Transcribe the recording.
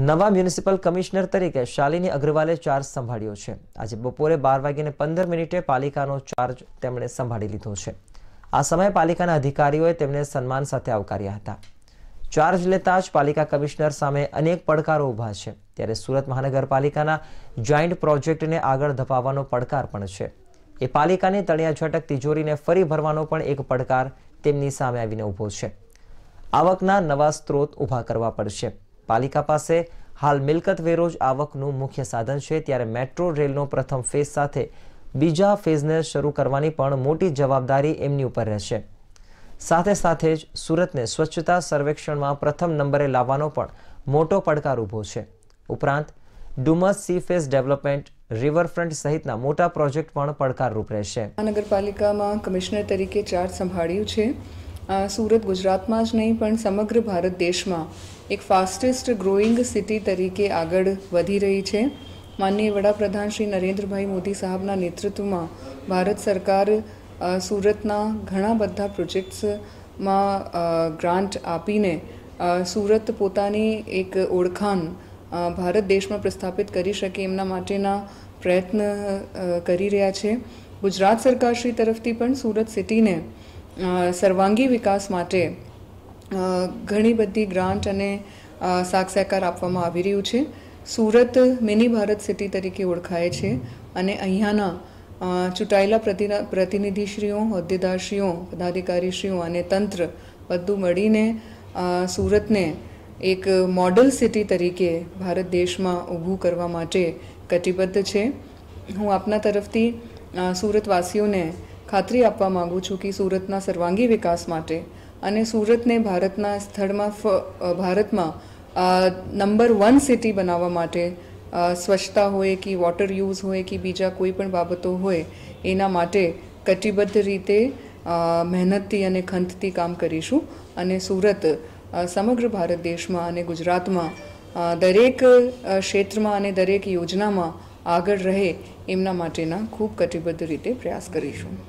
નવા municipal commissioner તરીકે શાલિની અગ્રવાલે ચાર્જ સંભાળ્યો છે આજે બપોરે બાર વાગીને પંદર મિનિટે પાલિકાનો ચાર્જ તેમણે સંભાળી લીધો છે આ સમયે પાલિકાના અધિકારીઓએ તેમને સન્માન સાથે આવકાર્યા હતા ચાર્જ લેતા જ પાલિકા કમિશનર સામે અનેક પડકારો ઊભા છે ત્યારે સુરત મહાનગરપાલિકાના જોઈન્ટ પ્રોજેક્ટને આગળ ધપાવવાનો પડકાર પણ છે એ પાલિકાની તળિયા છટક તિજોરીને ફરી ભરવાનો પણ એક પડકાર તેમની સામે આવીને ઊભો છે આવકના નવા સ્ત્રોત ઊભા કરવા પડશે પાલિકા પાસે હાલ મિલકત વેરોજ આવકનું મુખ્ય સાધન છે ત્યારે મેટ્રો રેલનો પ્રથમ ફેઝ સાથે બીજા ફેઝને શરૂ કરવાની પણ મોટી જવાબદારી એમની ઉપર રહેશે સાથે સાથે જ સુરતને સ્વચ્છતા સર્વેક્ષણમાં પ્રથમ નંબરે લાવવાનો પણ મોટો પડકાર ઊભો છે ઉપરાંત Dumas sea face development riverfront સહિતના મોટા પ્રોજેક્ટ પણ પડકારરૂપ રહેશે મહાનગરપાલિકામાં કમિશનર તરીકે ચાર્જ સંભાળ્યું છે સુરત ગુજરાતમાં જ નહીં પણ સમગ્ર ભારત દેશમાં એક ફાસ્ટેસ્ટ ગ્રોઈંગ સિટી તરીકે આગળ વધી રહી છે માનનીય વડાપ્રધાન શ્રી નરેન્દ્રભાઈ મોદી સાહેબના નેતૃત્વમાં ભારત સરકાર સુરતના ઘણા બધા પ્રોજેક્ટ્સમાં ગ્રાન્ટ આપીને સુરત પોતાની એક ઓળખાણ ભારત દેશમાં પ્રસ્થાપિત કરી શકે એમના માટેના પ્રયત્ન કરી રહ્યા છે ગુજરાત સરકારશ્રી તરફથી પણ સુરત સિટીને સર્વાંગી વિકાસ માટે ઘણી બધી ગ્રાન્ટ અને સાક સહકાર આપવામાં આવી રહ્યું છે સુરત મિની ભારત સિટી તરીકે ઓળખાય છે અને અહીંયાના ચૂંટાયેલા પ્રતિનિધિશ્રીઓ હોદ્દેદારશ્રીઓ પદાધિકારીશ્રીઓ અને તંત્ર બધું મળીને સુરતને એક મોડલ સિટી તરીકે ભારત દેશમાં ઊભું કરવા માટે કટિબદ્ધ છે હું આપના તરફથી સુરતવાસીઓને ખાતરી આપવા માગું છું કે સુરતના સર્વાંગી વિકાસ માટે અને સુરતને ભારતના સ્થળમાં ભારતમાં નંબર વન સિટી બનાવવા માટે સ્વચ્છતા હોય કે વોટર યુઝ હોય કે બીજા કોઈ પણ બાબતો હોય એના માટે કટિબદ્ધ રીતે મહેનતથી અને ખંતથી કામ કરીશું અને સુરત સમગ્ર ભારત દેશમાં અને ગુજરાતમાં દરેક ક્ષેત્રમાં અને દરેક યોજનામાં આગળ રહે એમના માટેના ખૂબ કટિબદ્ધ રીતે પ્રયાસ કરીશું